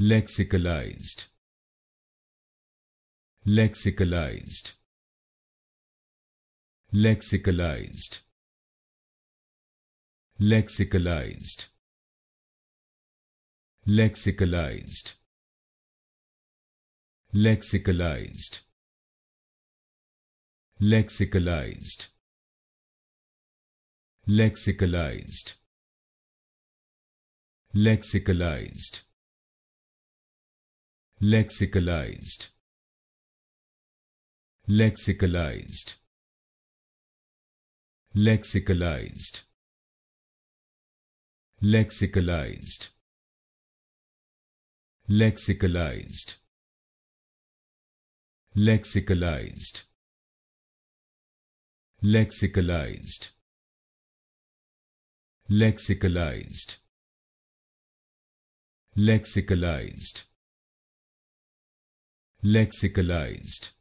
lexicalized lexicalized lexicalized lexicalized lexicalized lexicalized lexicalized lexicalized lexicalized lexicalized lexicalized lexicalized lexicalized lexicalized lexicalized lexicalized lexicalized lexicalized lexicalized